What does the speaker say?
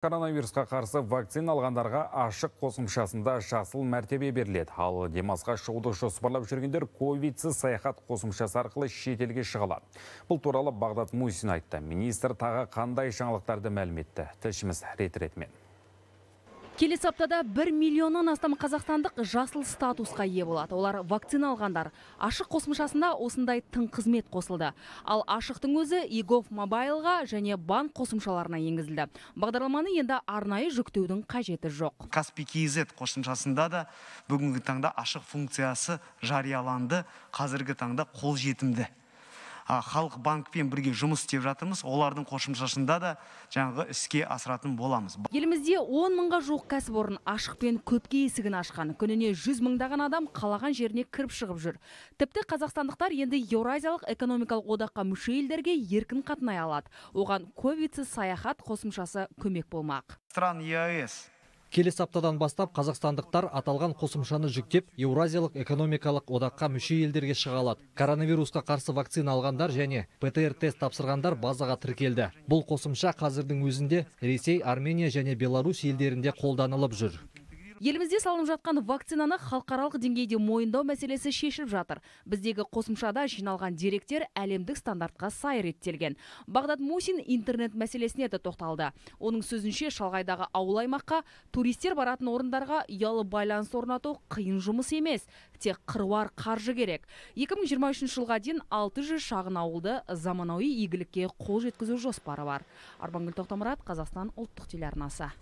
Коронавирусқа қарсы вакцина алғандарға ашық қосымшасында жасыл мәртебе беріледі. Ал демасқа шығуды жоспарлап жүргендер ковидсіз саяхат қосымшасы арқылы шетелге шығалады. Бұл туралы Бағдат Мусин айтты. Министр тағы қандай жаңалықтарды мәліметті. Тілшіміз рет-ретмен келесі аптада 1 миллионнан астам қазақстандық жасыл статусқа ие болады олар вакцина алғандар ашық қосымшасында осындай тың қызмет қосылды ал ашықтың өзі егов мобайлға және банк қосымшаларына енгізілді бағдарламаны енді арнайы жүктеудің қажеті жоқ каспи kz қосымшасында да бүгінгі таңда ашық функциясы жарияланды қазіргі таңда жетімді халық банкпен бірге жұмыс істеп жатырмыз олардың қосымшасында да жаңағы іске асыратын боламыз елімізде он мыңға жуық кәсіпорын ашық пен көпке есігін ашқан күніне жүз мыңдаған адам қалаған жеріне кіріп шығып жүр тіпті қазақстандықтар енді еуразиялық экономикалық одаққа мүше елдерге еркін қатынай алады оған ковидсіз саяхат қосымшасы көмек болмақ стран еаэс келесі аптадан бастап қазақстандықтар аталған қосымшаны жүктеп еуразиялық экономикалық одаққа мүше елдерге шыға алады коронавирусқа қарсы вакцина алғандар және птр тест тапсырғандар базаға тіркелді бұл қосымша қазірдің өзінде ресей армения және беларусь елдерінде қолданылып жүр елімізде салынып жатқан вакцинаны халықаралық деңгейде мойындау мәселесі шешіліп жатыр біздегі қосымшада жиналған деректер әлемдік стандартқа сай реттелген бағдат мусин интернет мәселесіне де тоқталды оның сөзінше шалғайдағы ауыл аймаққа туристер баратын орындарға ұялы байланыс орнату қиын жұмыс емес тек қыруар қаржы керек 2023 жылға дейін 600 шағын ауылды заманауи игілікке қол жеткізу жоспары бар армангүл тоқтамұрат қазақстан ұлттық телеарнасы